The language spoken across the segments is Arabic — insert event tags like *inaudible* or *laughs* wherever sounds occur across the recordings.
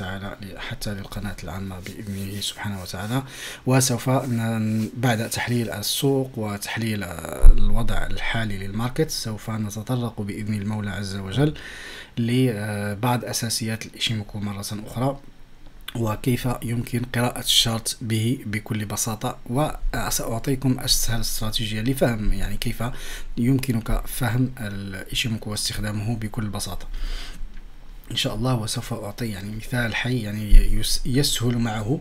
تعالى حتى للقناة العامة بإذنه سبحانه وتعالى وسوف بعد تحليل السوق وتحليل الوضع الحالي للماركت سوف نتطرق بإذن المولى عز وجل لبعض آه، أساسيات الإشيموكو مرة أخرى وكيف يمكن قراءة الشارت به بكل بساطة وسأعطيكم أسهل استراتيجية لفهم يعني كيف يمكنك فهم الإشيموكو واستخدامه بكل بساطة ان شاء الله وسوف اعطي يعني مثال حي يعني يسهل معه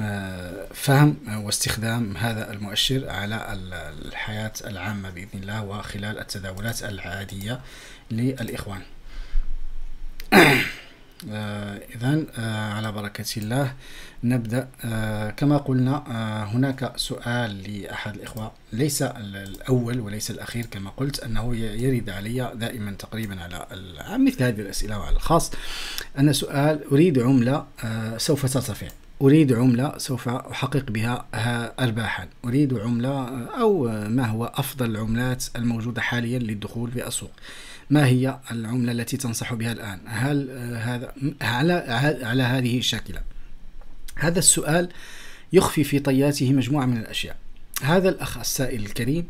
آه، فهم واستخدام هذا المؤشر على الحياه العامه باذن الله وخلال التداولات العاديه للاخوان *clears throat* آه إذا آه على بركة الله نبدأ آه كما قلنا آه، هناك سؤال لأحد الإخوة ليس الأول وليس الأخير كما قلت أنه يرد علي دائما تقريبا على مثل هذه الأسئلة وعلى الخاص أن سؤال أريد عملة آه، سوف ترتفع أريد عملة سوف أحقق بها آه، أرباحا أريد عملة أو ما هو أفضل العملات الموجودة حاليا للدخول في السوق ما هي العملة التي تنصح بها الآن هل آه، هذا على, على هذه الشاكلة هذا السؤال يخفي في طياته مجموعة من الأشياء هذا الأخ السائل الكريم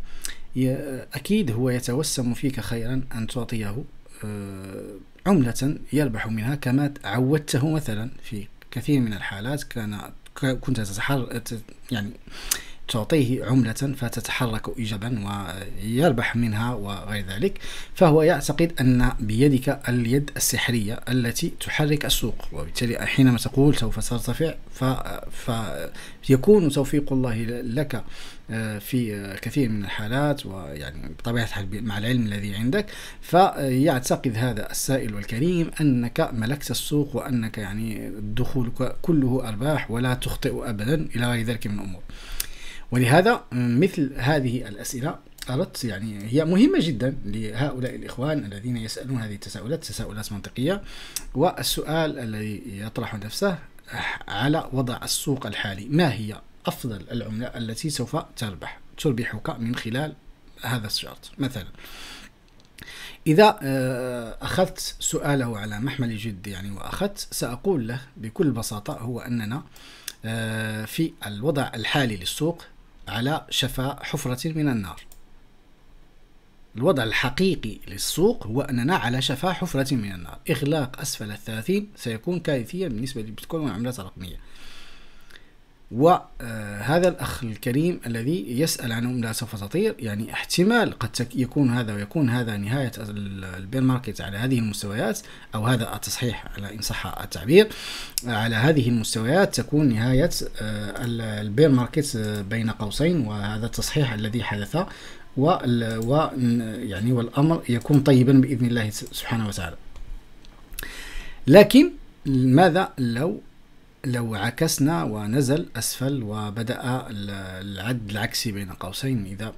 أكيد هو يتوسم فيك خيرا أن تعطيه آه، عملة يربح منها كما عودته مثلا في كثير من الحالات كان كنت تتحر يعني تعطيه عملة فتتحرك إيجابا ويربح منها وغير ذلك فهو يعتقد أن بيدك اليد السحرية التي تحرك السوق وبالتالي حينما تقول سوف ترتفع فيكون توفيق الله لك آه، في كثير من الحالات ويعني بطبيعة الحال مع العلم الذي عندك فيعتقد هذا السائل والكريم أنك ملكت السوق وأنك يعني دخولك كله أرباح ولا تخطئ أبدا إلى غير ذلك من الأمور ولهذا مثل هذه الأسئلة قالت يعني هي مهمة جدا لهؤلاء الإخوان الذين يسألون هذه التساؤلات تساؤلات منطقية والسؤال الذي يطرح نفسه على وضع السوق الحالي ما هي أفضل العملة التي سوف تربح تربحك من خلال هذا الشرط مثلا إذا آه، أخذت سؤاله على محمل الجد يعني وأخذت سأقول له بكل بساطة هو أننا آه، في الوضع الحالي للسوق على شفا حفرة من النار الوضع الحقيقي للسوق هو أننا على شفا حفرة من النار إغلاق أسفل الثلاثين سيكون كارثيا بالنسبة للبيتكوين والعملات الرقمية وهذا آه، الأخ الكريم الذي يسأل عن عملة سوف تطير يعني احتمال قد يكون هذا ويكون هذا نهاية البير ماركت على هذه المستويات أو هذا التصحيح على إن صح التعبير على هذه المستويات تكون نهاية آه، البير ماركت آه، بين قوسين وهذا التصحيح الذي حدث و يعني والأمر يكون طيبا بإذن الله سبحانه وتعالى لكن ماذا لو لو عكسنا ونزل أسفل وبدأ العد العكسي بين قوسين إذا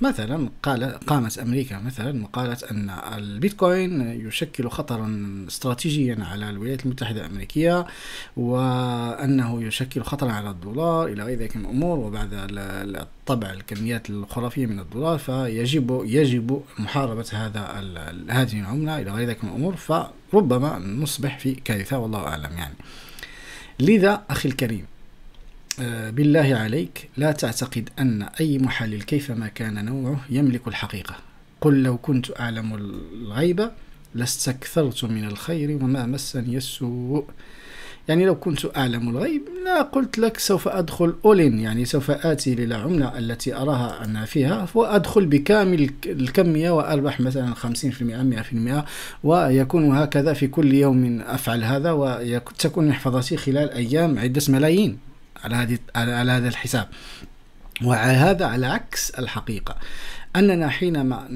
مثلا قال قامت أمريكا مثلا وقالت أن البيتكوين يشكل خطرا استراتيجيا على الولايات المتحدة الأمريكية وأنه يشكل خطرا على الدولار إلى غير ذلك من الأمور وبعد طبع الكميات الخرافية من الدولار فيجب يجب محاربة هذا هذه العملة إلى غير ذلك من الأمور فربما نصبح في كارثة والله أعلم يعني لذا أخي الكريم آه، بالله عليك لا تعتقد أن أي محلل كيفما كان نوعه يملك الحقيقة قل لو كنت أعلم الغيب لاستكثرت من الخير وما مسني السوء يعني لو كنت أعلم الغيب لا قلت لك سوف أدخل أولين يعني سوف آتي للعملة التي أراها أنا فيها وأدخل بكامل الكمية وأربح مثلا 50% 100% ويكون هكذا في كل يوم أفعل هذا وتكون محفظتي خلال أيام عدة ملايين على هذه على هذا الحساب وهذا على عكس الحقيقة أننا حينما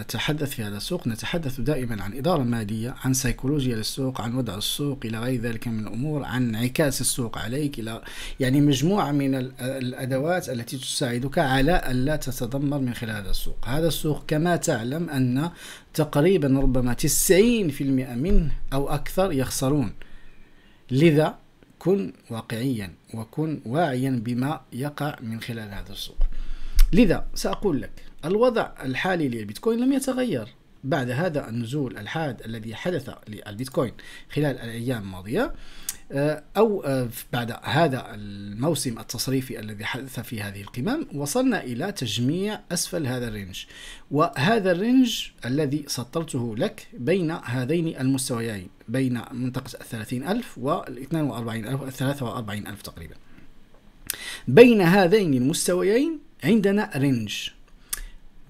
نتحدث في هذا السوق نتحدث دائما عن إدارة مالية عن سيكولوجيا للسوق عن وضع السوق إلى غير ذلك من الأمور عن انعكاس السوق عليك إلى يعني مجموعة من الأدوات التي تساعدك على ألا تتدمر من خلال هذا السوق هذا السوق كما تعلم أن تقريبا ربما 90% منه أو أكثر يخسرون لذا كن واقعيا وكن واعيا بما يقع من خلال هذا السوق لذا سأقول لك الوضع الحالي للبيتكوين لم يتغير بعد هذا النزول الحاد الذي حدث للبيتكوين خلال الأيام الماضية آه، أو آه، بعد هذا الموسم التصريفي الذي حدث في هذه القمم وصلنا إلى تجميع أسفل هذا الرينج وهذا الرينج الذي سطرته لك بين هذين المستويين بين منطقة الثلاثين ألف و 42 ألف ألف تقريبا بين هذين المستويين عندنا رينج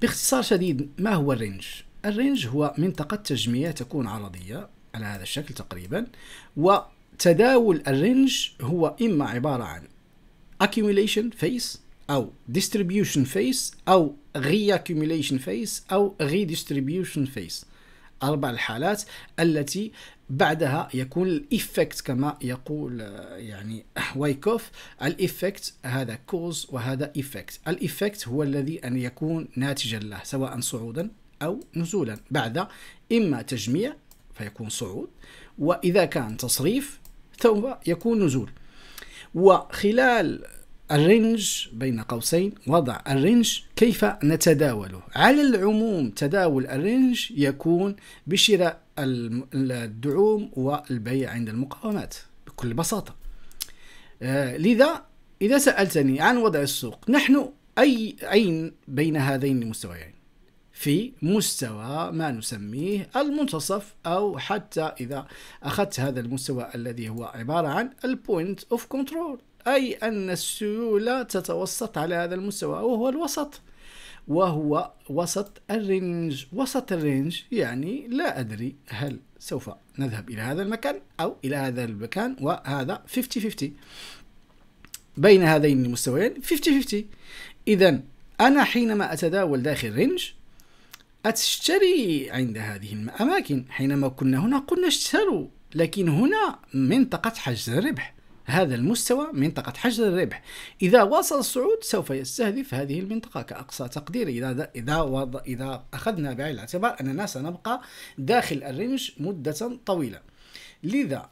باختصار شديد ما هو الرينج؟ الرينج هو منطقة تجميع تكون عرضية على هذا الشكل تقريبا وتداول الرينج هو إما عبارة عن accumulation phase أو distribution phase أو reaccumulation phase أو redistribution phase أربع الحالات التي بعدها يكون الإفكت كما يقول آه، يعني وايكوف *laughs* الإفكت هذا كوز وهذا إفكت الإفكت هو الذي أن يكون ناتجا له سواء صعودا أو نزولا بعد إما تجميع فيكون صعود وإذا كان تصريف ثم يكون نزول وخلال الرنج بين قوسين وضع الرنج كيف نتداوله على العموم تداول الرنج يكون بشراء الدعوم والبيع عند المقاومات بكل بساطة آه، لذا إذا سألتني عن وضع السوق نحن أي أين بين هذين المستويين في مستوى ما نسميه المنتصف أو حتى إذا أخذت هذا المستوى الذي هو عبارة عن البوينت أوف كنترول أي أن السيولة تتوسط على هذا المستوى وهو الوسط وهو وسط الرينج وسط الرينج يعني لا أدري هل سوف نذهب إلى هذا المكان أو إلى هذا المكان وهذا 50-50 بين هذين المستويين 50-50 إذا أنا حينما أتداول داخل رينج أشتري عند هذه الأماكن حينما كنا هنا قلنا اشتروا لكن هنا منطقة حجز الربح هذا المستوى منطقة حجر الربح إذا واصل الصعود سوف يستهدف هذه المنطقة كأقصى تقدير إذا إذا وض... إذا أخذنا بعين الاعتبار أننا سنبقى داخل الرينج مدة طويلة لذا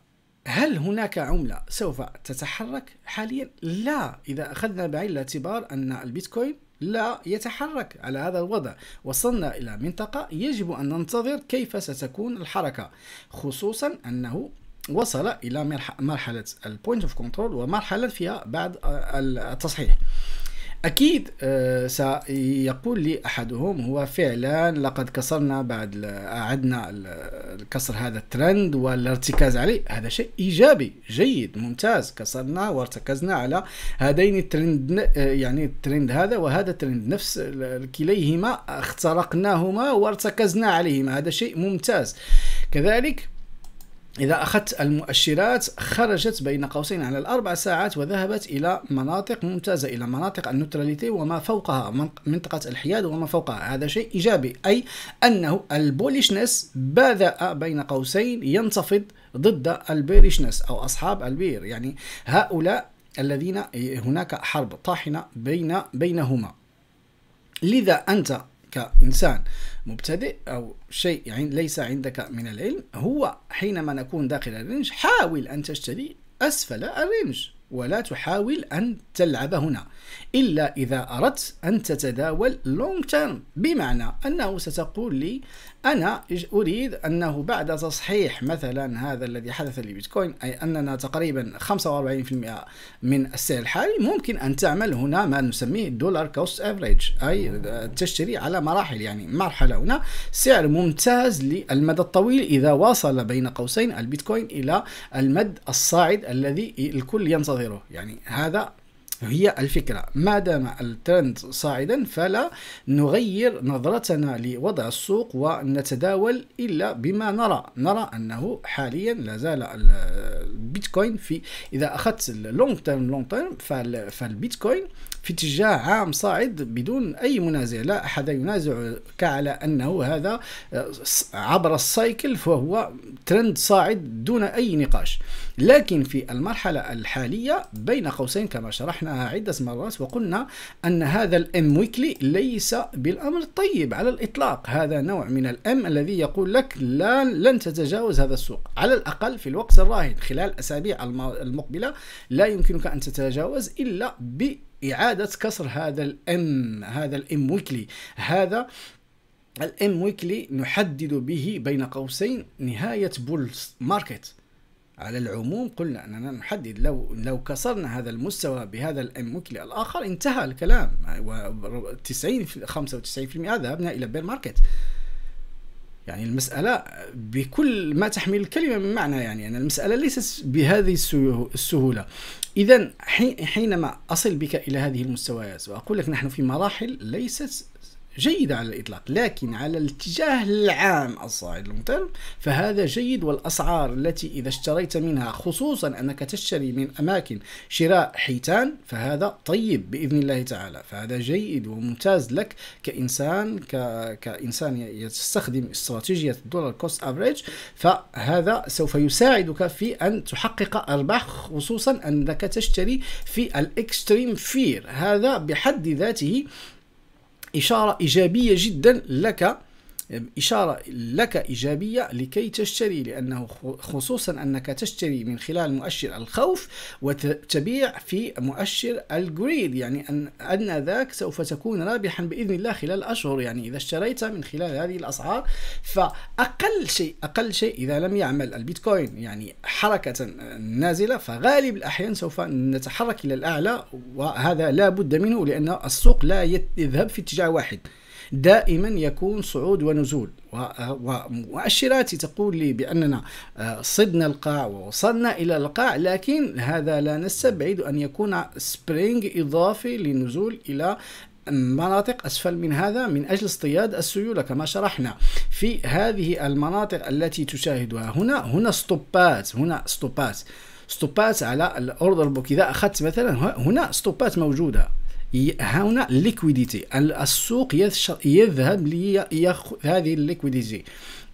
هل هناك عملة سوف تتحرك حاليا؟ لا إذا أخذنا بعين الاعتبار أن البيتكوين لا يتحرك على هذا الوضع وصلنا إلى منطقة يجب أن ننتظر كيف ستكون الحركة خصوصا أنه وصل إلى مرحلة البوينت اوف كنترول ومرحلة فيها بعد التصحيح أكيد آه، سيقول لي أحدهم هو فعلا لقد كسرنا بعد أعدنا الكسر هذا الترند والارتكاز عليه هذا شيء إيجابي جيد ممتاز كسرنا وارتكزنا على هذين الترند يعني الترند هذا وهذا الترند نفس كليهما اخترقناهما وارتكزنا عليهما هذا شيء ممتاز كذلك إذا أخذت المؤشرات خرجت بين قوسين على الأربع ساعات وذهبت إلى مناطق ممتازة إلى مناطق النوتراليتي وما فوقها منطقة الحياد وما فوقها هذا شيء إيجابي أي أنه البوليشنس بدأ بين قوسين ينتفض ضد البيريشنس أو أصحاب البير يعني هؤلاء الذين هناك حرب طاحنة بين بينهما لذا أنت كإنسان مبتدئ أو شيء يعني ليس عندك من العلم هو حينما نكون داخل الرينج حاول أن تشتري أسفل الرينج ولا تحاول أن تلعب هنا إلا إذا أردت أن تتداول لونج تيرم بمعنى أنه ستقول لي أنا أريد أنه بعد تصحيح مثلا هذا الذي حدث لبيتكوين أي أننا تقريبا 45% من السعر الحالي ممكن أن تعمل هنا ما نسميه دولار كوست افريج أي تشتري على مراحل يعني مرحلة هنا سعر ممتاز للمدى الطويل إذا واصل بين قوسين البيتكوين إلى المد الصاعد الذي الكل ينتظره يعني هذا هي الفكرة ما دام الترند صاعدا فلا نغير نظرتنا لوضع السوق ونتداول إلا بما نرى نرى أنه حاليا لازال البيتكوين في إذا أخذت اللونج تيرم لونج تيرم فالبيتكوين في اتجاه عام صاعد بدون أي منازع لا أحد ينازعك على أنه هذا آه، عبر السايكل فهو ترند صاعد دون أي نقاش لكن في المرحلة الحالية بين قوسين كما شرحناها عدة مرات وقلنا أن هذا الام ويكلي ليس بالأمر الطيب على الإطلاق هذا نوع من الام الذي يقول لك لا لن تتجاوز هذا السوق على الأقل في الوقت الراهن خلال الأسابيع المقبلة لا يمكنك أن تتجاوز إلا ب اعاده كسر هذا الام هذا الام ويكلي هذا الام ويكلي نحدد به بين قوسين نهايه بول ماركت على العموم قلنا اننا نحدد لو لو كسرنا هذا المستوى بهذا الام ويكلي الاخر انتهى الكلام و 90 95% ذهبنا الى بير ماركت يعني المسألة بكل ما تحمل الكلمة من معنى يعني أن يعني المسألة ليست بهذه السهولة إذا حينما أصل بك إلى هذه المستويات وأقول لك نحن في مراحل ليست جيدة على الإطلاق لكن على الاتجاه العام الصاعد الممتن فهذا جيد والأسعار التي إذا اشتريت منها خصوصا أنك تشتري من أماكن شراء حيتان فهذا طيب بإذن الله تعالى فهذا جيد وممتاز لك كإنسان ك... كإنسان يستخدم استراتيجية الدولار كوست أفريج فهذا سوف يساعدك في أن تحقق أرباح خصوصا أنك تشتري في الإكستريم فير هذا بحد ذاته إشارة إيجابية جدا لك إشارة لك إيجابية لكي تشتري لأنه خصوصا أنك تشتري من خلال مؤشر الخوف وتبيع في مؤشر الجريد يعني أن, أن ذاك سوف تكون رابحا بإذن الله خلال أشهر يعني إذا اشتريت من خلال هذه الأسعار فأقل شيء أقل شيء إذا لم يعمل البيتكوين يعني حركة نازلة فغالب الأحيان سوف نتحرك إلى الأعلى وهذا لا بد منه لأن السوق لا يذهب في اتجاه واحد دائما يكون صعود ونزول ومؤشراتي تقول لي بأننا آه، صدنا القاع ووصلنا إلى القاع لكن هذا لا نستبعد أن يكون سبرينج إضافي للنزول إلى مناطق أسفل من هذا من أجل اصطياد السيولة كما شرحنا في هذه المناطق التي تشاهدها هنا هنا ستوبات هنا ستوبات ستوبات على الأرض بوك إذا أخذت مثلا هنا ستوبات موجودة هنا ليكويديتي السوق يذهب ليأخذ هذه الليكويديتي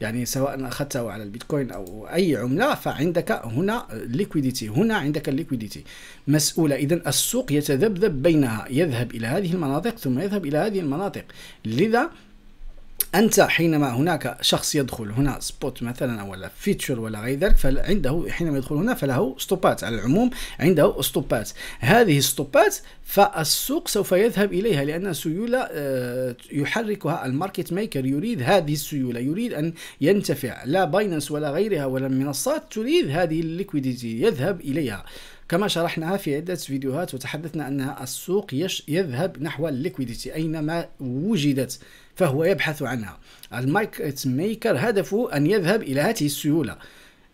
يعني سواء اخذته على البيتكوين او اي عمله فعندك هنا ليكويديتي هنا عندك الليكويديتي مسؤوله اذا السوق يتذبذب بينها يذهب الى هذه المناطق ثم يذهب الى هذه المناطق لذا انت حينما هناك شخص يدخل هنا سبوت مثلا ولا فيتشر ولا غير ذلك فعنده حينما يدخل هنا فله ستوبات على العموم عنده ستوبات هذه الستوبات فالسوق سوف يذهب اليها لان سيوله آه، يحركها الماركت ميكر يريد هذه السيوله يريد ان ينتفع لا بايننس ولا غيرها ولا المنصات تريد هذه الليكويديتي يذهب اليها كما شرحناها في عدة فيديوهات وتحدثنا أن السوق يذهب نحو الليكويديتي أينما وجدت فهو يبحث عنها المايك ميكر هدفه أن يذهب إلى هذه السيولة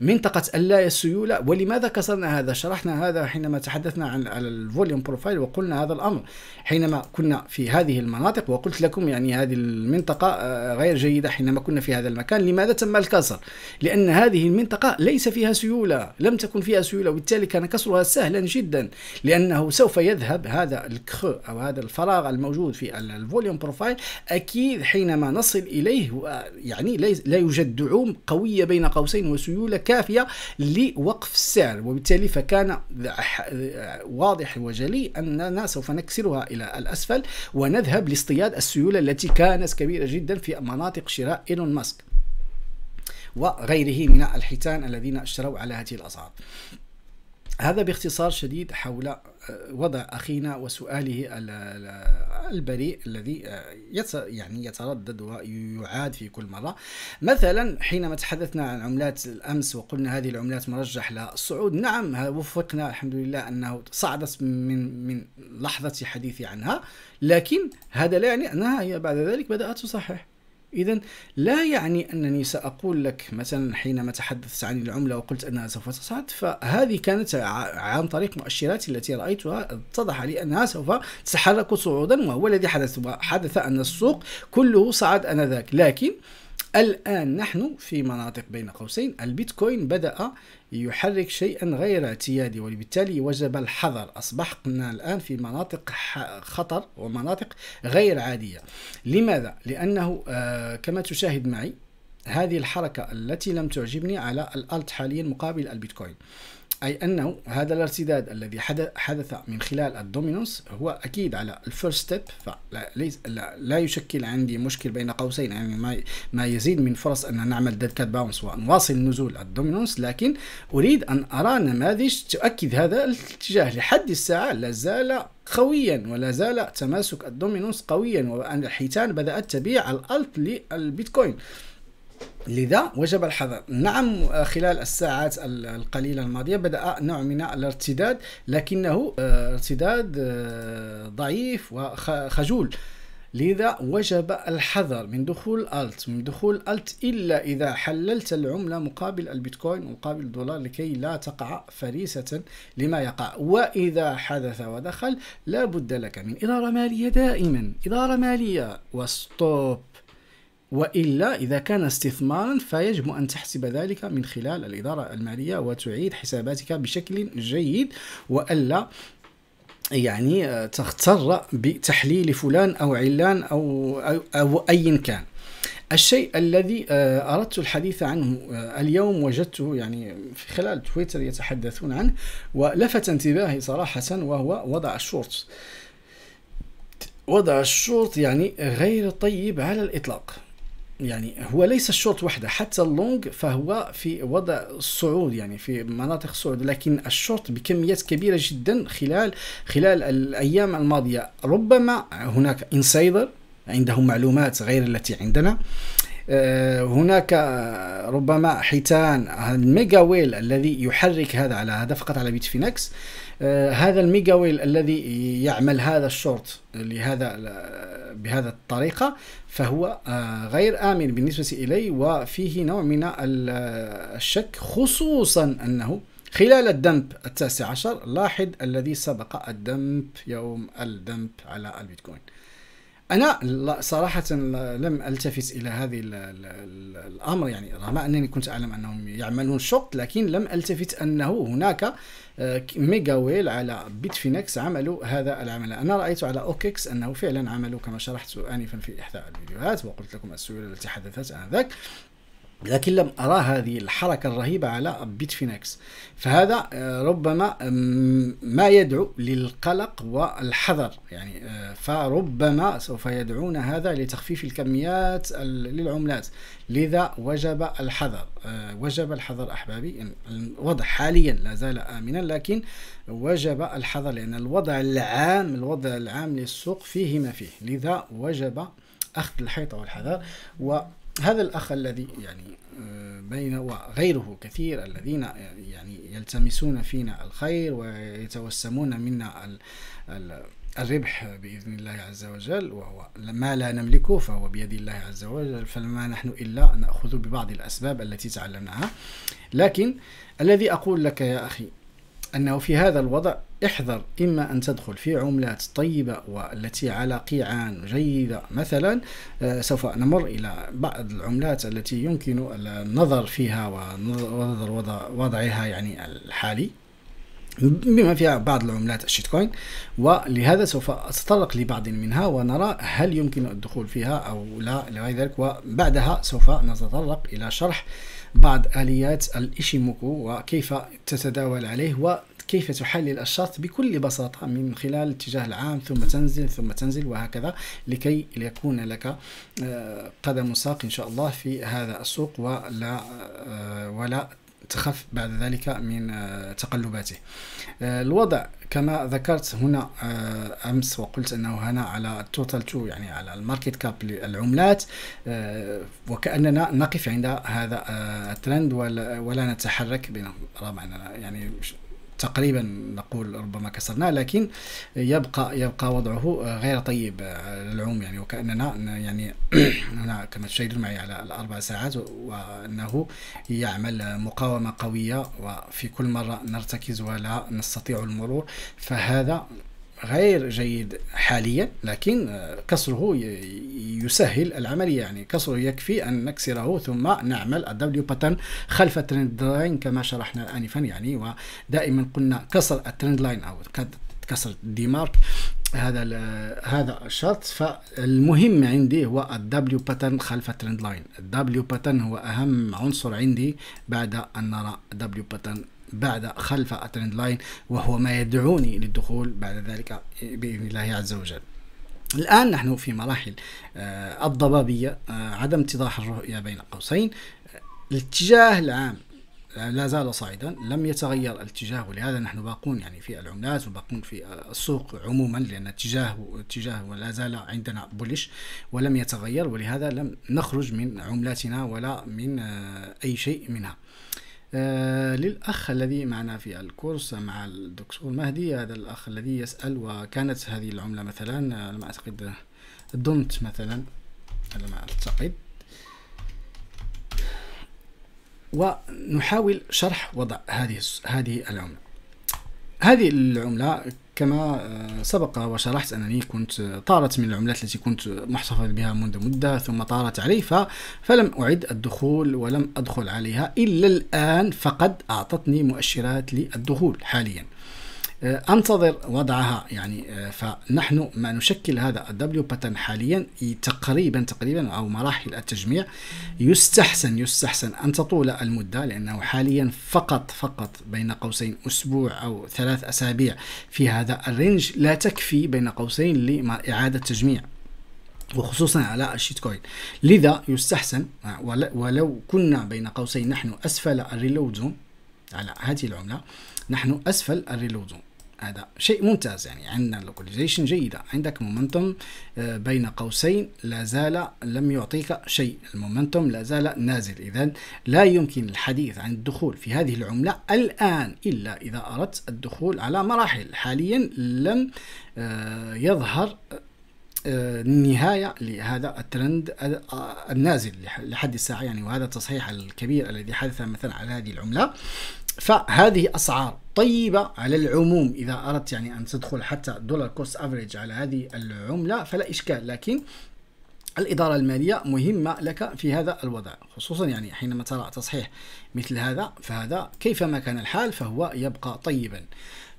منطقة اللا السيولة ولماذا كسرنا هذا شرحنا هذا حينما تحدثنا عن الفوليوم بروفايل وقلنا هذا الأمر حينما كنا في هذه المناطق وقلت لكم يعني هذه المنطقة آه، غير جيدة حينما كنا في هذا المكان لماذا تم الكسر لأن هذه المنطقة ليس فيها سيولة لم تكن فيها سيولة وبالتالي كان كسرها سهلا جدا لأنه سوف يذهب هذا الكخ أو هذا الفراغ الموجود في الفوليوم بروفايل أكيد حينما نصل إليه يعني لا يوجد دعوم قوية بين قوسين وسيولة الكافية لوقف السعر وبالتالي فكان واضح وجلي أننا سوف نكسرها إلى الأسفل ونذهب لاصطياد السيولة التي كانت كبيرة جدا في مناطق شراء إيلون ماسك وغيره من الحيتان الذين اشتروا على هذه الأسعار هذا باختصار شديد حول وضع أخينا وسؤاله البريء الذي آه، يعني يتردد ويعاد في كل مرة مثلا حينما تحدثنا عن عملات الأمس وقلنا هذه العملات مرجح للصعود نعم وفقنا الحمد لله أنه صعدت من من لحظة حديثي عنها لكن هذا لا يعني أنها هي بعد ذلك بدأت تصحح إذا لا يعني أنني سأقول لك مثلا حينما تحدثت عن العملة وقلت أنها سوف تصعد فهذه كانت عن طريق مؤشرات التي رأيتها اتضح لي أنها سوف تتحرك صعودا وهو الذي حدث حدث أن السوق كله صعد آنذاك لكن الآن نحن في مناطق بين قوسين البيتكوين بدأ يحرك شيئا غير اعتيادي وبالتالي وجب الحذر أصبحنا الآن في مناطق خطر ومناطق غير عادية لماذا؟ لأنه آه، كما تشاهد معي هذه الحركة التي لم تعجبني على الألت حاليا مقابل البيتكوين أي أنه هذا الارتداد الذي حدث من خلال الدومينوس هو أكيد على الفيرست ستيب فلا ليس لا, لا يشكل عندي مشكل بين قوسين يعني ما ما يزيد من فرص أن نعمل ديد كات باونس ونواصل نزول الدومينوس لكن أريد أن أرى نماذج تؤكد هذا الاتجاه لحد الساعة لا زال قويا ولا زال تماسك الدومينوس قويا وأن الحيتان بدأت تبيع الألت للبيتكوين لذا وجب الحذر نعم خلال الساعات القليلة الماضية بدأ نوع من الارتداد لكنه آه، ارتداد آه، ضعيف وخجول لذا وجب الحذر من دخول ألت من دخول ألت إلا إذا حللت العملة مقابل البيتكوين ومقابل الدولار لكي لا تقع فريسة لما يقع وإذا حدث ودخل لا بد لك من إدارة مالية دائما إدارة مالية وستوب وإلا إذا كان استثمارا فيجب أن تحسب ذلك من خلال الإدارة المالية وتعيد حساباتك بشكل جيد وألا يعني تغتر بتحليل فلان أو علان أو, أو, أو أي كان الشيء الذي آه، أردت الحديث عنه آه، اليوم وجدته يعني في خلال تويتر يتحدثون عنه ولفت انتباهي صراحة وهو وضع الشورت وضع الشورت يعني غير طيب على الإطلاق يعني هو ليس الشورت وحده حتى اللونج فهو في وضع صعود يعني في مناطق صعود لكن الشورت بكميات كبيره جدا خلال خلال الايام الماضيه ربما هناك انسايدر عنده معلومات غير التي عندنا آه، هناك ربما حيتان الميجا ويل الذي يحرك هذا على هذا فقط على بيت فينكس آه، هذا الميجا ويل الذي يعمل هذا الشورت لهذا بهذا الطريقة فهو آه، غير آمن بالنسبة إلي وفيه نوع من الشك خصوصا أنه خلال الدمب التاسع عشر لاحظ الذي سبق الدمب يوم الدمب على البيتكوين انا صراحه لم التفت الى هذه الامر يعني رغم انني كنت اعلم انهم يعملون شورت لكن لم التفت انه هناك آه، ويل على بيت فينكس عملوا هذا العمل أنا رأيت على أوكيكس أنه فعلا عملوا كما شرحت آنفا في إحدى الفيديوهات وقلت لكم السيولة التي حدثت آنذاك لكن لم أرى هذه الحركة الرهيبة على بيتفينكس فهذا آه، ربما ما يدعو للقلق والحذر يعني آه، فربما سوف يدعون هذا لتخفيف الكميات للعملات لذا وجب الحذر آه، وجب الحذر أحبابي الوضع حاليا لا زال آمنا لكن وجب الحذر لأن الوضع العام الوضع العام للسوق فيه ما فيه لذا وجب أخذ الحيطة والحذر و هذا الأخ الذي يعني آه، بين وغيره كثير الذين يعني يلتمسون فينا الخير ويتوسمون منا ال ال الربح بإذن الله عز وجل وهو ما لا نملكه فهو بيد الله عز وجل فما نحن إلا نأخذ ببعض الأسباب التي تعلمناها لكن الذي أقول لك يا أخي أنه في هذا الوضع احذر إما أن تدخل في عملات طيبة والتي على قيعان جيدة مثلا آه، سوف نمر إلى بعض العملات التي يمكن النظر فيها ونظر وضعها يعني الحالي بما فيها بعض العملات الشيتكوين ولهذا سوف أتطرق لبعض منها ونرى هل يمكن الدخول فيها أو لا لغير ذلك وبعدها سوف نتطرق إلى شرح بعض آليات الإشيموكو وكيف تتداول عليه وكيف تحلل الشرط بكل بساطة من خلال الاتجاه العام ثم تنزل ثم تنزل وهكذا لكي يكون لك آه، قدم ساق إن شاء الله في هذا السوق ولا آه، ولا تخف بعد ذلك من آه، تقلباته آه، الوضع كما ذكرت هنا آه، امس وقلت انه هنا على التوتال تو يعني على الماركت كاب للعملات وكاننا نقف عند هذا الترند ولا, نتحرك طبعا يعني تقريبا نقول ربما كسرناه لكن يبقى يبقى وضعه غير طيب آه، للعوم يعني وكاننا يعني هنا *clears throat* كما تشاهدون معي على الاربع ساعات وانه يعمل مقاومه قويه وفي كل مره نرتكز ولا نستطيع المرور فهذا غير جيد حاليا لكن آه، كسره يسهل العملية يعني كسره يكفي أن نكسره ثم نعمل الدبليو باترن خلف الترند لاين كما شرحنا آنفا يعني ودائما قلنا كسر الترند لاين أو كسر الديمارك هذا هذا الشرط فالمهم عندي هو الدبليو باترن خلف الترند لاين الدبليو باترن هو أهم عنصر عندي بعد أن نرى دبليو باترن بعد خلف الترند لاين وهو ما يدعوني للدخول بعد ذلك باذن الله عز وجل. الآن نحن في مراحل آه، الضبابية آه، عدم اتضاح الرؤية بين قوسين آه، الاتجاه العام لا زال صاعدا لم يتغير الاتجاه ولهذا نحن باقون يعني في العملات وباقون في السوق عموما لان اتجاه اتجاه لا زال عندنا بولش ولم يتغير ولهذا لم نخرج من عملاتنا ولا من اي شيء منها. آه، للأخ الذي معنا في الكورس مع الدكتور مهدي هذا الأخ الذي يسأل وكانت هذه العملة مثلا على ما أعتقد دونت مثلا على ما أعتقد ونحاول شرح وضع هذه هذه العملة هذه العملة كما آه، سبق وشرحت أنني كنت آه، طارت من العملات التي كنت محتفظ بها منذ مدة ثم طارت علي فلم أعد الدخول ولم أدخل عليها إلا الآن فقد أعطتني مؤشرات للدخول حاليا آه، انتظر وضعها يعني آه، فنحن ما نشكل هذا الدبليو باترن حاليا تقريبا تقريبا او مراحل التجميع يستحسن يستحسن ان تطول المده لانه حاليا فقط فقط بين قوسين اسبوع او ثلاث اسابيع في هذا الرينج لا تكفي بين قوسين لاعاده تجميع وخصوصا على الشيتكوين لذا يستحسن ولو كنا بين قوسين نحن اسفل الريلود على هذه العمله نحن اسفل الريلود زون هذا شيء ممتاز يعني عندنا لوكاليزيشن جيدة عندك مومنتوم آه، بين قوسين لا زال لم يعطيك شيء المومنتوم لا زال نازل إذا لا يمكن الحديث عن الدخول في هذه العملة الآن إلا إذا أردت الدخول على مراحل حاليا لم آه، يظهر آه، النهايه لهذا الترند النازل لحد الساعه يعني وهذا التصحيح الكبير الذي حدث مثلا على هذه العمله فهذه أسعار طيبة على العموم إذا أردت يعني أن تدخل حتى دولار كوست أفريج على هذه العملة فلا إشكال لكن الإدارة المالية مهمة لك في هذا الوضع خصوصا يعني حينما ترى تصحيح مثل هذا فهذا كيفما كان الحال فهو يبقى طيبا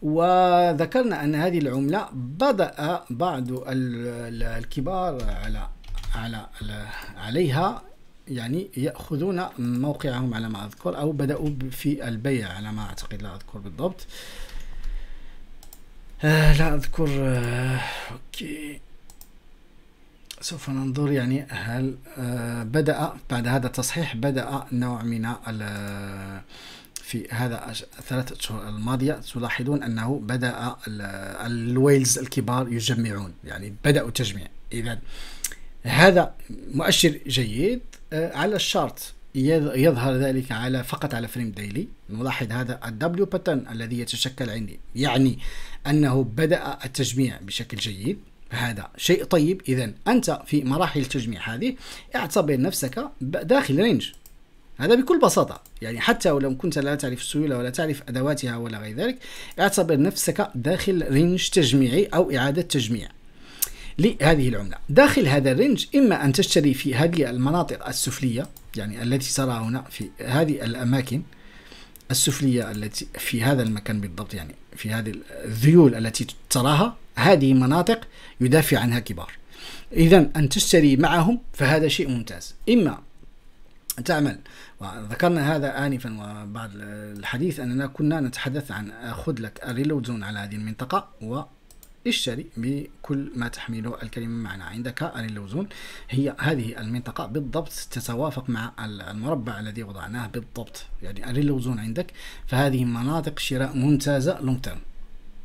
وذكرنا أن هذه العملة بدأ بعض الكبار على على عليها يعني يأخذون موقعهم على ما أذكر أو بدأوا في البيع على ما أعتقد لا أذكر بالضبط آه لا أذكر آه أوكي سوف ننظر يعني هل آه بدأ بعد هذا التصحيح بدأ نوع من في هذا ثلاثة أشهر الماضية تلاحظون أنه بدأ الويلز الكبار يجمعون يعني بدأوا تجميع إذا هذا مؤشر جيد آه، على الشارت يظهر ذلك على فقط على فريم ديلي نلاحظ هذا الدبليو باترن الذي يتشكل عندي يعني أنه بدأ التجميع بشكل جيد هذا شيء طيب إذا أنت في مراحل التجميع هذه اعتبر نفسك داخل رينج هذا بكل بساطة يعني حتى ولو كنت لا تعرف السيولة ولا تعرف أدواتها ولا غير ذلك اعتبر نفسك داخل رينج تجميعي أو إعادة تجميع لهذه العملة داخل هذا الرينج إما أن تشتري في هذه المناطق السفلية يعني التي تراها هنا في هذه الأماكن السفلية التي في هذا المكان بالضبط يعني في هذه الذيول التي تراها هذه مناطق يدافع عنها كبار إذا أن تشتري معهم فهذا شيء ممتاز إما تعمل وذكرنا هذا آنفا وبعد الحديث أننا كنا نتحدث عن خذ لك الريلود زون على هذه المنطقة و اشتري بكل ما تحمله الكلمة معنى عندك اللوزون هي هذه المنطقة بالضبط تتوافق مع المربع الذي وضعناه بالضبط يعني اللوزون عندك فهذه مناطق شراء ممتازة لونج تيرم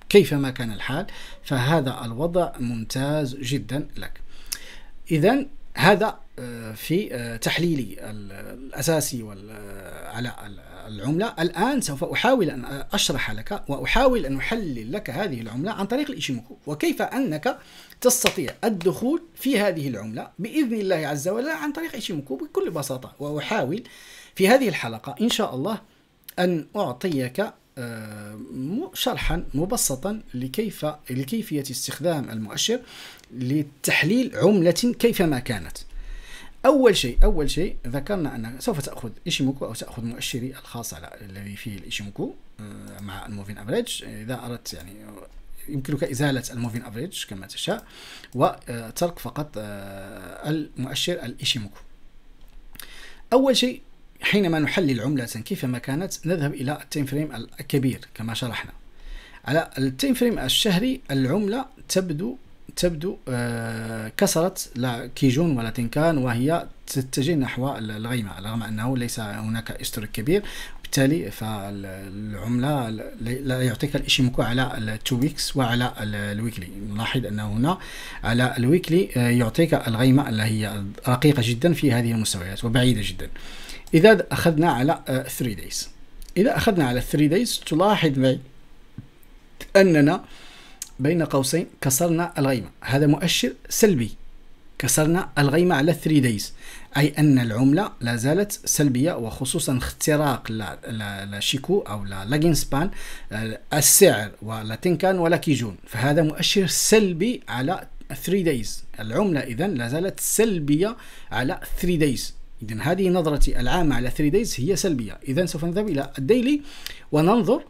كيفما كان الحال فهذا الوضع ممتاز جدا لك إذا هذا آه، في آه، تحليلي الاساسي على العمله الان سوف احاول ان اشرح لك واحاول ان احلل لك هذه العمله عن طريق الايشيموكو وكيف انك تستطيع الدخول في هذه العمله باذن الله عز وجل عن طريق ايشيموكو بكل بساطه واحاول في هذه الحلقه ان شاء الله ان اعطيك آه، شرحا مبسطا لكيف لكيفيه استخدام المؤشر لتحليل عملة كيفما كانت أول شيء أول شيء ذكرنا أنك سوف تأخذ إيشيموكو أو تأخذ مؤشري الخاص على الذي فيه الإيشيموكو آه، مع الموفين أفريج إذا أردت يعني يمكنك إزالة الموفين أفريج كما تشاء وترك فقط آه، المؤشر الإيشيموكو أول شيء حينما نحلل عملة كيفما كانت نذهب إلى التايم فريم الكبير كما شرحنا على التايم فريم الشهري العملة تبدو تبدو آه، كسرت لا كيجون ولا تنكان وهي تتجه نحو الغيمة رغم أنه ليس هناك استرك كبير بالتالي فالعملة لا يعطيك الإشيموكو على التو ويكس وعلى الويكلي نلاحظ أنه هنا على الويكلي آه، يعطيك الغيمة اللي هي رقيقة جدا في هذه المستويات وبعيدة جدا إذا أخذنا على 3 آه، دايز إذا أخذنا على 3 دايز تلاحظ معي أننا بين قوسين كسرنا الغيمة هذا مؤشر سلبي كسرنا الغيمة على 3 دايز أي أن العملة لا زالت سلبية وخصوصا اختراق لا شيكو أو لا لاجين سبان آه، السعر ولا تنكان ولا كيجون فهذا مؤشر سلبي على 3 دايز العملة إذا لا زالت سلبية على 3 دايز إذا هذه نظرتي العامة على 3 دايز هي سلبية إذا سوف نذهب إلى الديلي وننظر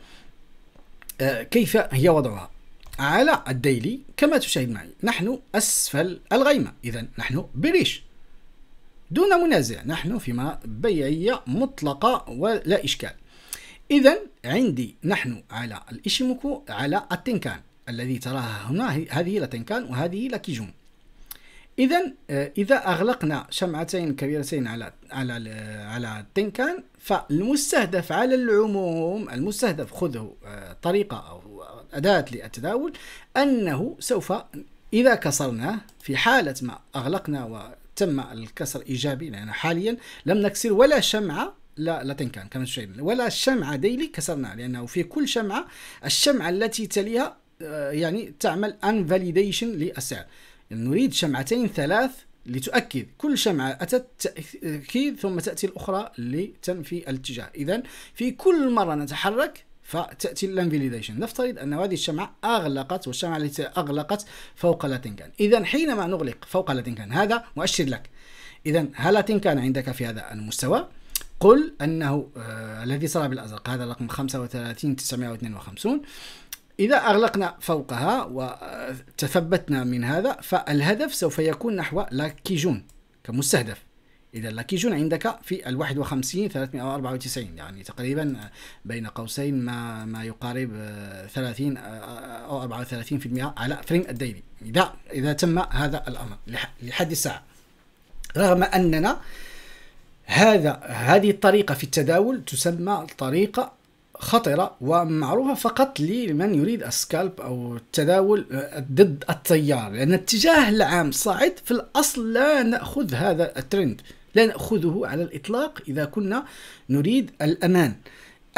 آه، كيف هي وضعها على الديلي كما تشاهد معي نحن أسفل الغيمة إذا نحن بريش دون منازع نحن فيما بيعية مطلقة ولا إشكال إذا عندي نحن على الإشيموكو على التنكان الذي تراها هنا هذه لا تنكان وهذه لا كيجون اذا آه، اذا اغلقنا شمعتين كبيرتين على على على التنكان فالمستهدف على العموم المستهدف خذه آه، طريقه او اداه للتداول انه سوف اذا كسرناه في حاله ما اغلقنا وتم الكسر ايجابي لان حاليا لم نكسر ولا شمعه لا لا تنكان كما تشاهدون ولا شمعه ديلي كسرناها لانه في كل شمعه الشمعه التي تليها آه، يعني تعمل ان فاليديشن للسعر نريد شمعتين ثلاث لتؤكد كل شمعة أتت تأكيد ثم تأتي الأخرى لتنفي الاتجاه إذا في كل مرة نتحرك فتأتي الانفيليديشن نفترض أن هذه الشمعة أغلقت والشمعة التي أغلقت فوق لا إذا حينما نغلق فوق لا هذا مؤشر لك إذا هل كان عندك في هذا المستوى قل أنه آه الذي صار بالأزرق هذا رقم 35952 إذا أغلقنا فوقها وتثبتنا من هذا فالهدف سوف يكون نحو لاكيجون كمستهدف إذا لاكيجون عندك في ال 51 394 يعني تقريبا بين قوسين ما ما يقارب 30 آه، أو 34% على فريم الديلي إذا إذا تم هذا الأمر لحد الساعة رغم أننا هذا هذه الطريقة في التداول تسمى طريقة خطرة ومعروفة فقط لمن يريد السكالب أو التداول آه، ضد التيار لأن الاتجاه العام صاعد في الأصل لا نأخذ هذا الترند لا نأخذه على الإطلاق إذا كنا نريد الأمان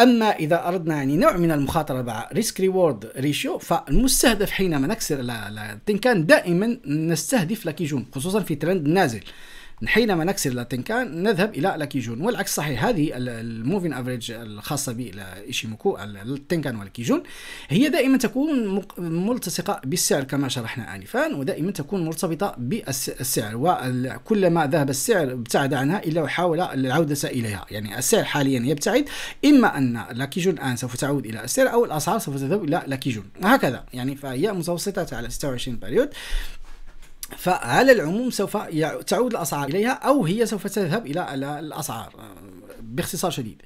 اما اذا اردنا يعني نوع من المخاطره مع ريسك ريورد ريشيو فالمستهدف حينما نكسر التنكان دائما نستهدف لكيجون جون خصوصا في ترند نازل حينما نكسر اللاتينكان نذهب الى لاكيجون والعكس صحيح هذه الموفين افريج الخاصه ايشيموكو التنكان والكيجون هي دائما تكون ملتصقه بالسعر كما شرحنا انفا ودائما تكون مرتبطه بالسعر وكلما ذهب السعر ابتعد عنها الا وحاول العوده اليها يعني السعر حاليا يبتعد اما ان لاكيجون الان سوف تعود الى السعر او الاسعار سوف تذهب الى لاكيجون وهكذا يعني فهي متوسطه على 26 بريود فعلى العموم سوف تعود الاسعار اليها او هي سوف تذهب الى الاسعار آه، باختصار شديد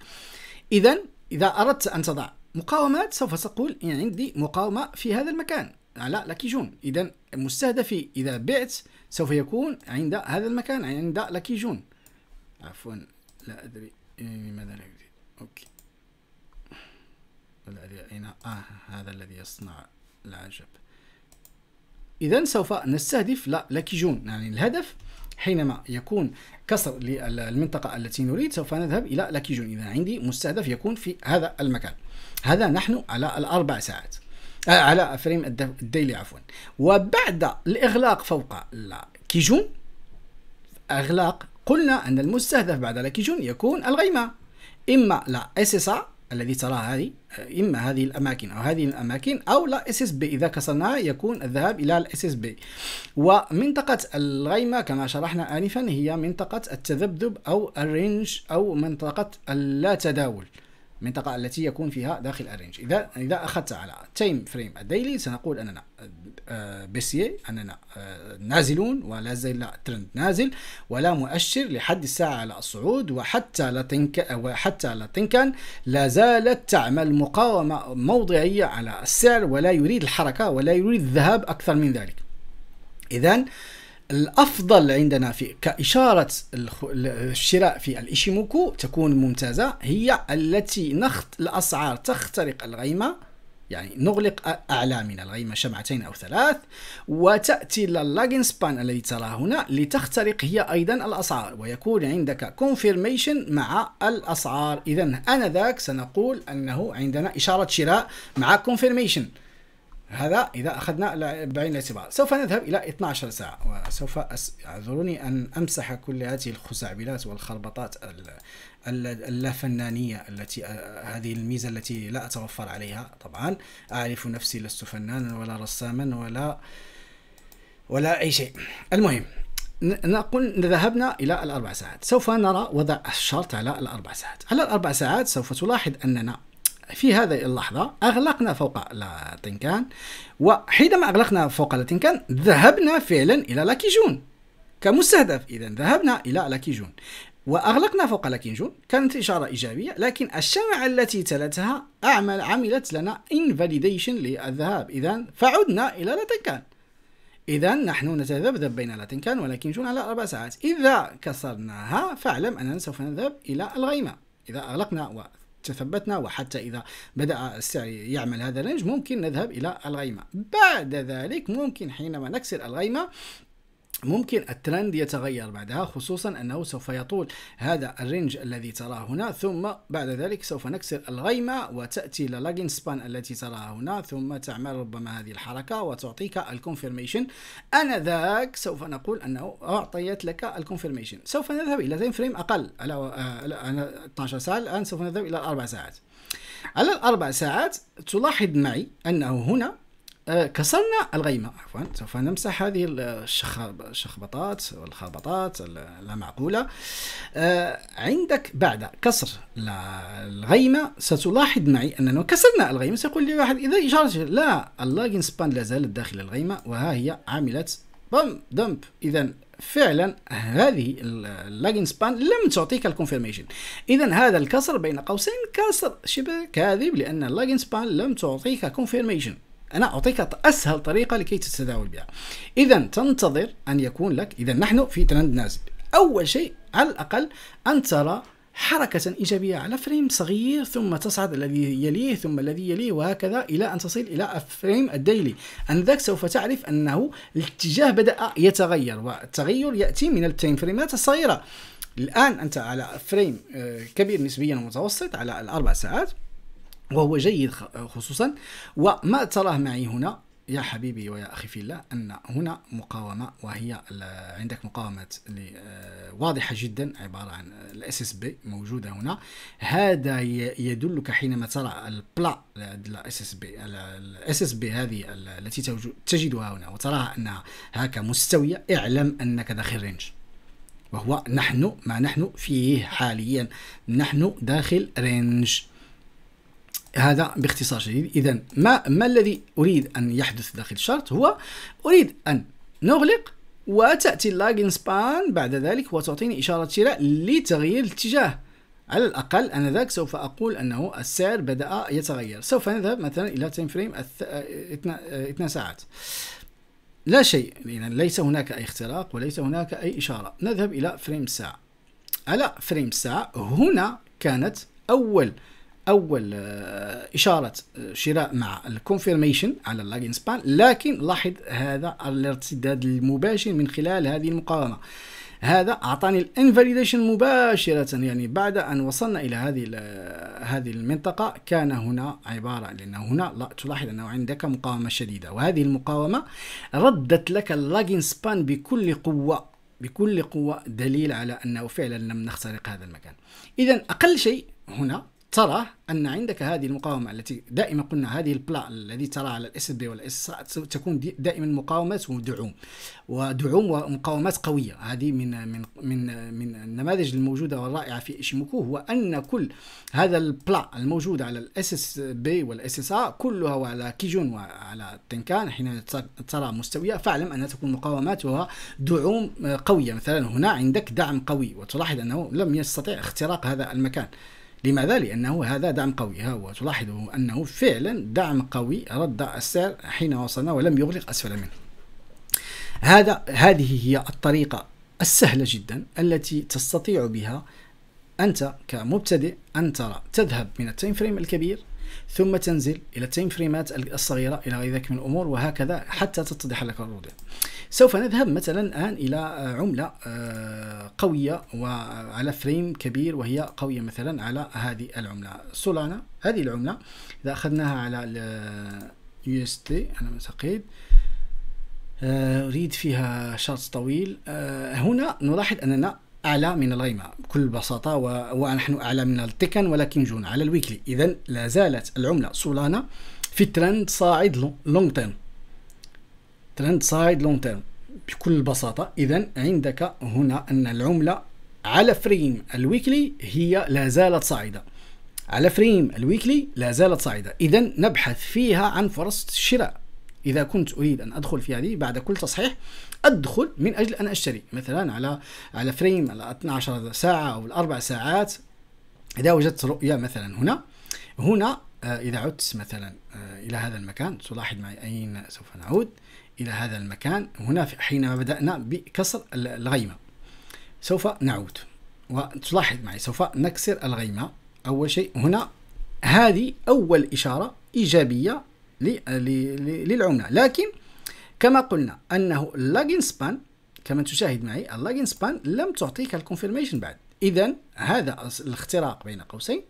اذا اذا اردت ان تضع مقاومات سوف تقول يعني عندي مقاومه في هذا المكان على آه، لاكيجون جون اذا مستهدفي اذا بعت سوف يكون عند هذا المكان عند لاكيجون جون عفوا لا ادري لماذا لا يوجد اوكي لا ادري اين اه هذا الذي يصنع العجب إذا سوف نستهدف لا لاكيجون يعني الهدف حينما يكون كسر للمنطقة التي نريد سوف نذهب إلى لاكيجون إذا عندي مستهدف يكون في هذا المكان هذا نحن على الأربع ساعات آه، على فريم الديلي عفوا وبعد الإغلاق فوق لاكيجون إغلاق قلنا أن المستهدف بعد لاكيجون يكون الغيمة إما لا SSR الذي تراها هذه اما هذه الاماكن او هذه الاماكن او لا اس اس بي اذا كسرناها يكون الذهاب الى الاس اس بي ومنطقه الغيمه كما شرحنا انفا هي منطقه التذبذب او الرينج او منطقه اللا تداول المنطقه التي يكون فيها داخل الرينج اذا اذا اخذت على تايم فريم الديلي سنقول اننا بيسيه أننا آه، نازلون ولا زال لا ترند نازل ولا مؤشر لحد الساعة على الصعود وحتى لا تنك وحتى لا تنكن لا زالت تعمل مقاومة موضعية على السعر ولا يريد الحركة ولا يريد الذهاب أكثر من ذلك إذا الافضل عندنا في كاشاره الشراء في الايشيموكو تكون ممتازه هي التي نخت الاسعار تخترق الغيمه يعني نغلق أعلامنا الغيمة شمعتين أو ثلاث وتأتي اللاجن سبان الذي تراه هنا لتخترق هي أيضا الأسعار ويكون عندك confirmation مع الأسعار إذا أنا ذاك سنقول أنه عندنا إشارة شراء مع confirmation هذا إذا أخذنا بعين الاعتبار سوف نذهب إلى 12 ساعة وسوف اعذروني أن أمسح كل هذه الخزعبلات والخربطات اللافنانية التي هذه الميزة التي لا أتوفر عليها طبعا أعرف نفسي لست فنانا ولا رساما ولا ولا أي شيء المهم نقول ذهبنا إلى الأربع ساعات سوف نرى وضع الشرط على الأربع ساعات على الأربع ساعات سوف تلاحظ أننا في هذه اللحظة أغلقنا فوق لاتنكان وحينما أغلقنا فوق لاتنكان ذهبنا فعلا إلى لاكيجون كمستهدف إذا ذهبنا إلى لاكيجون وأغلقنا فوق لاكيجون كانت إشارة إيجابية لكن الشمعة التي تلتها أعمل عملت لنا invalidation للذهاب إذا فعدنا إلى لاتنكان إذا نحن نتذبذب بين لاتنكان جون على أربع ساعات إذا كسرناها فاعلم أننا سوف نذهب إلى الغيمة إذا أغلقنا تثبتنا وحتى إذا بدأ السعر يعمل هذا الرينج ممكن نذهب إلى الغيمة بعد ذلك ممكن حينما نكسر الغيمة ممكن الترند يتغير بعدها خصوصا انه سوف يطول هذا الرينج الذي تراه هنا ثم بعد ذلك سوف نكسر الغيمه وتاتي للاجن سبان التي تراها هنا ثم تعمل ربما هذه الحركه وتعطيك الكونفيرميشن انذاك سوف نقول انه اعطيت لك الكونفيرميشن سوف نذهب الى تايم فريم اقل على 12 آه، ساعه الان سوف نذهب الى الاربع ساعات على الاربع ساعات تلاحظ معي انه هنا آه، كسرنا الغيمة عفوا سوف نمسح هذه الشخبطات والخربطات معقولة آه، عندك بعد كسر الغيمة ستلاحظ معي أننا كسرنا الغيمة سيقول لي واحد إذا إشارة لا اللاجن سبان لا زالت داخل الغيمة وها هي عملت بوم دمب إذا فعلا هذه اللاجن سبان لم تعطيك الكونفيرميشن اذا هذا الكسر بين قوسين كسر شبه كاذب لان اللاجن سبان لم تعطيك كونفيرميشن أنا أعطيك أسهل طريقة لكي تتداول بها إذا تنتظر أن يكون لك إذا نحن في ترند نازل أول شيء على الأقل أن ترى حركة إيجابية على فريم صغير ثم تصعد الذي يليه ثم الذي يليه وهكذا إلى أن تصل إلى الفريم الديلي أن ذاك سوف تعرف أنه الاتجاه بدأ يتغير والتغير يأتي من التايم فريمات الصغيرة الآن أنت على فريم آه، كبير نسبيا ومتوسط على الأربع ساعات وهو جيد خصوصا وما تراه معي هنا يا حبيبي ويا أخي في الله أن هنا مقاومة وهي عندك مقاومة آه، واضحة جدا عبارة عن الاس اس بي موجودة هنا هذا يدلك حينما ترى البلا الاس اس بي الاس اس بي هذه التي تجدها هنا وتراها أنها هكا مستوية اعلم أنك داخل رينج وهو نحن ما نحن فيه حاليا نحن داخل رينج هذا باختصار شديد اذا ما ما الذي اريد ان يحدث داخل الشرط هو اريد ان نغلق وتاتي اللاجن سبان بعد ذلك وتعطيني اشاره شراء لتغيير الاتجاه على الاقل انذاك سوف اقول انه السعر بدا يتغير سوف نذهب مثلا الى تايم فريم 2 ساعات لا شيء يعني ليس هناك اي اختراق وليس هناك اي اشاره نذهب الى فريم الساعه على فريم الساعه هنا كانت اول اول آه، اشاره آه، شراء مع الكونفيرميشن على اللاجن سبان لكن لاحظ هذا الارتداد المباشر من خلال هذه المقاومه هذا اعطاني الانفاليديشن مباشره يعني بعد ان وصلنا الى هذه آه، هذه المنطقه كان هنا عباره لان هنا لا تلاحظ انه عندك مقاومه شديده وهذه المقاومه ردت لك اللاجن سبان بكل قوه بكل قوه دليل على انه فعلا لم نخترق هذا المكان اذا اقل شيء هنا ترى ان عندك هذه المقاومه التي دائما قلنا هذه البلا الذي ترى على الاس بي والاس تكون دائما مقاومات ودعوم ودعوم ومقاومات قويه هذه من من من من النماذج الموجوده والرائعه في ايشيموكو هو ان كل هذا البلا الموجود على الاس اس بي والاس اس ا كلها وعلى كيجون وعلى تنكان حين ترى مستويه فاعلم انها تكون مقاوماتها دعوم آه، قويه مثلا هنا عندك دعم قوي وتلاحظ انه لم يستطع اختراق هذا المكان لماذا؟ لأنه هذا دعم قوي ها هو تلاحظ أنه فعلا دعم قوي رد السعر حين وصلنا ولم يغلق أسفل منه هذا هذه هي الطريقة السهلة جدا التي تستطيع بها أنت كمبتدئ أن ترى تذهب من التايم فريم الكبير ثم تنزل إلى التايم فريمات الصغيرة إلى غير ذلك من الأمور وهكذا حتى تتضح لك الوضع سوف نذهب مثلا الآن إلى آه، عملة آه، قوية وعلى فريم كبير وهي قوية مثلا على هذه العملة سولانا هذه العملة إذا أخذناها على اليو اس آه، تي أنا اعتقد أريد فيها شرط طويل هنا نلاحظ أننا أعلى من الغيمة بكل بساطة و... ونحن أعلى من التكن ولكن جون على الويكلي إذا لا زالت العملة سولانا في ترند صاعد لونج تيرم ترند سايد لونج تيرم بكل بساطة إذا عندك هنا أن العملة على فريم الويكلي هي لا زالت صاعدة على فريم الويكلي لا زالت صاعدة إذا نبحث فيها عن فرص الشراء إذا كنت أريد أن أدخل في هذه بعد كل تصحيح أدخل من أجل أن أشتري مثلا على على فريم على 12 ساعة أو الأربع ساعات إذا وجدت رؤية مثلا هنا هنا آه، إذا عدت مثلا آه، إلى هذا المكان تلاحظ معي أين سوف نعود إلى هذا المكان هنا حينما بدأنا بكسر الغيمة سوف نعود وتلاحظ معي سوف نكسر الغيمة أول شيء هنا هذه أول إشارة إيجابية للعملة لكن كما قلنا أنه اللاجن سبان كما تشاهد معي اللاجن سبان لم تعطيك الكونفيرميشن بعد إذا هذا الاختراق بين قوسين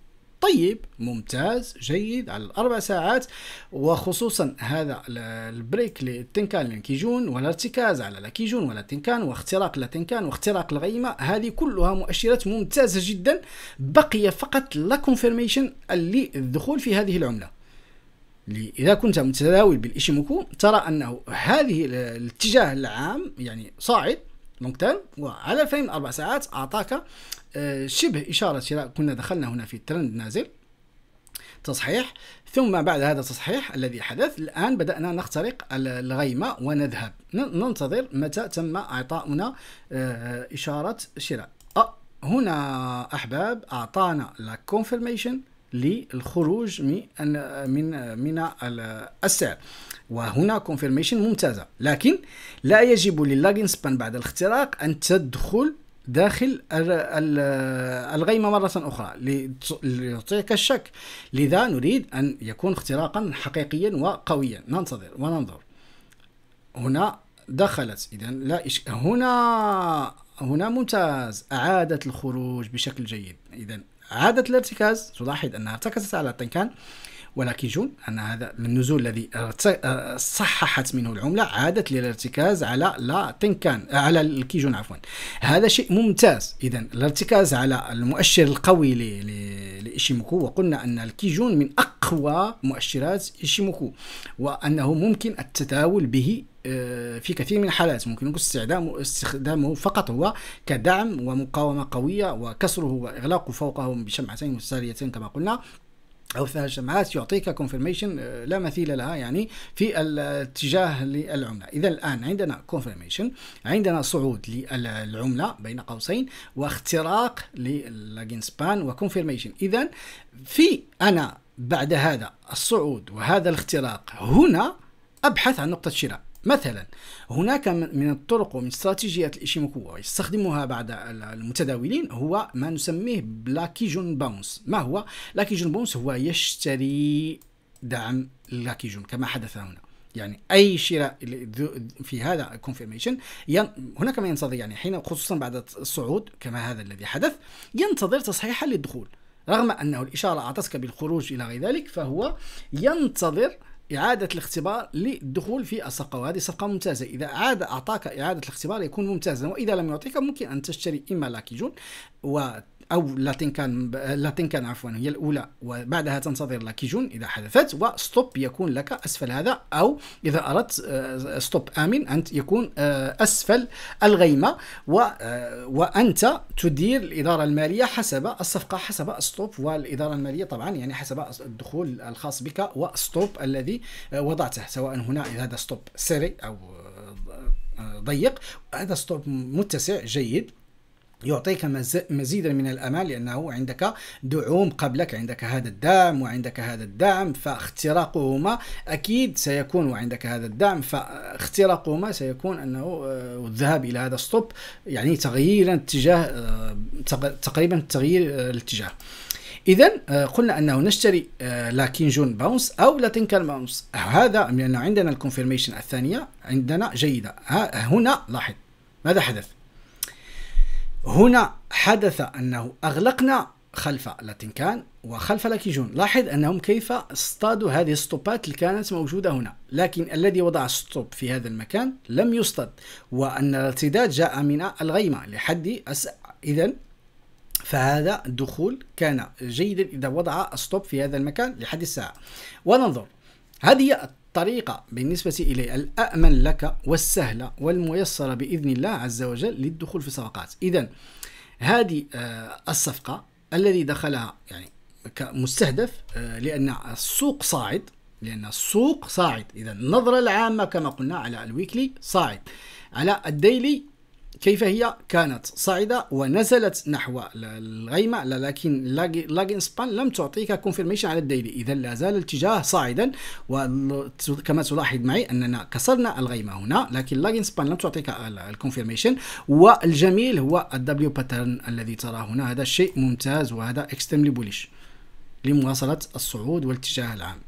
طيب ممتاز جيد على الاربع ساعات وخصوصا هذا البريك للتنكان للكيجون والارتكاز على كيجون ولا تنكان واختراق لاتنكان واختراق الغيمه هذه كلها مؤشرات ممتازه جدا بقي فقط لا كونفيرميشن اللي الدخول في هذه العمله اذا كنت متداول بالإشيموكو ترى انه هذه الاتجاه العام يعني صاعد لونج تيرم وعلى الفريم اربع ساعات اعطاك آه، شبه اشاره شراء كنا دخلنا هنا في ترند نازل تصحيح ثم بعد هذا التصحيح الذي حدث الآن بدأنا نخترق الغيمة ونذهب ننتظر متى تم إعطاؤنا آه، إشارة شراء أه، هنا أحباب أعطانا لا كونفيرميشن للخروج من من من السعر وهنا كونفيرميشن ممتازة لكن لا يجب للاجن سبان بعد الاختراق أن تدخل داخل الغيمة مرة أخرى ليعطيك الشك لذا نريد أن يكون اختراقا حقيقيا وقويا ننتظر وننظر هنا دخلت إذا لا إش... هنا هنا ممتاز أعادت الخروج بشكل جيد إذا عادت الارتكاز تلاحظ أنها ارتكزت على التنكان ولكن جون أن هذا من النزول الذي آه، صححت منه العملة عادت للارتكاز على لا تنكان على الكيجون عفوا هذا شيء ممتاز إذا الارتكاز على المؤشر القوي لإيشيموكو وقلنا أن الكيجون من أقوى مؤشرات إيشيموكو وأنه ممكن التداول به آه، في كثير من الحالات ممكن نقول استخدامه فقط هو كدعم ومقاومة قوية وكسره وإغلاقه فوقه بشمعتين متتاليتين كما قلنا او ثلاث جماعات يعطيك كونفرميشن آه، لا مثيل لها يعني في الاتجاه للعمله اذا الان عندنا كونفرميشن عندنا صعود للعمله بين قوسين واختراق سبان وكونفيرميشن اذا في انا بعد هذا الصعود وهذا الاختراق هنا ابحث عن نقطه شراء مثلا هناك من الطرق ومن استراتيجيات الإشيموكو يستخدمها بعض المتداولين هو ما نسميه بلاكيجون باونس ما هو لاكيجون باونس هو يشتري دعم لاكيجون كما حدث هنا يعني اي شراء في هذا الكونفيرميشن هناك ما ينتظر يعني حين خصوصا بعد الصعود كما هذا الذي حدث ينتظر تصحيحا للدخول رغم انه الاشاره اعطتك بالخروج الى غير ذلك فهو ينتظر إعادة الاختبار للدخول في الصفقة وهذه صفقة ممتازة إذا عاد أعطاك إعادة الاختبار يكون ممتازا وإذا لم يعطيك ممكن أن تشتري إما لاكي جون أو لاتين كان لاتين كان عفوا هي الأولى وبعدها تنتظر لاكيجون إذا حدثت وستوب يكون لك أسفل هذا أو إذا أردت آه، ستوب آمن انت يكون آه، أسفل الغيمة آه، وأنت تدير الإدارة المالية حسب الصفقة حسب الستوب والإدارة المالية طبعا يعني حسب الدخول الخاص بك والستوب الذي وضعته سواء هنا هذا ستوب سري أو ضيق هذا ستوب متسع جيد يعطيك مزيدا من الامان لانه عندك دعوم قبلك عندك هذا الدعم وعندك هذا الدعم فاختراقهما اكيد سيكون وعندك هذا الدعم فاختراقهما سيكون انه آه، الذهاب الى هذا الستوب يعني تغييرا اتجاه آه، تقريبا تغيير آه، الاتجاه اذا قلنا انه نشتري لا جون باونس او لاتينكال باونس هذا لان عندنا الكونفيرميشن الثانيه عندنا جيده هنا لاحظ ماذا حدث هنا حدث أنه أغلقنا خلف كان وخلف لاكيجون لاحظ أنهم كيف اصطادوا هذه الستوبات اللي كانت موجودة هنا لكن الذي وضع الستوب في هذا المكان لم يصطد وأن الارتداد جاء من الغيمة لحد إذا فهذا الدخول كان جيدا إذا وضع ستوب في هذا المكان لحد الساعة وننظر هذه طريقة بالنسبة إلي الأأمن لك والسهلة والميسرة بإذن الله عز وجل للدخول في صفقات إذا هذه آه، الصفقة الذي دخلها يعني كمستهدف آه، لأن السوق صاعد لأن السوق صاعد إذا النظرة العامة كما قلنا على الويكلي صاعد على الديلي كيف هي كانت صاعدة ونزلت نحو الغيمة لكن لاجن سبان لم تعطيك كونفيرميشن على الديلي إذا لا زال الاتجاه صاعدا وكما تلاحظ معي أننا كسرنا الغيمة هنا لكن لاجن سبان لم تعطيك الكونفيرميشن والجميل هو الدبليو باترن الذي تراه هنا هذا شيء ممتاز وهذا اكستريملي بوليش لمواصلة الصعود والاتجاه العام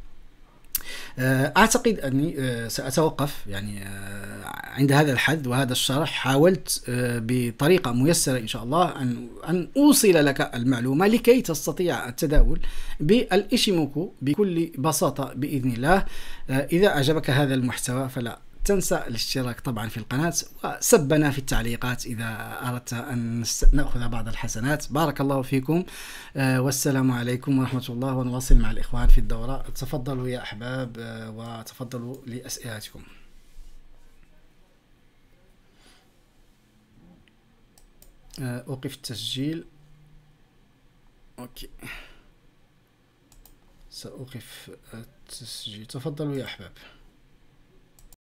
آه، اعتقد اني آه، ساتوقف يعني آه، عند هذا الحد وهذا الشرح حاولت بطريقه ميسره ان شاء الله ان ان اوصل لك المعلومه لكي تستطيع التداول بالاشيموكو بكل بساطه باذن الله اذا اعجبك هذا المحتوى فلا تنسى الاشتراك طبعا في القناة وسبنا في التعليقات إذا أردت أن نأخذ بعض الحسنات بارك الله فيكم آه، والسلام عليكم ورحمة الله ونواصل مع الإخوان في الدورة تفضلوا يا أحباب آه، وتفضلوا لأسئلتكم آه، أوقف التسجيل أوكي سأوقف التسجيل تفضلوا يا أحباب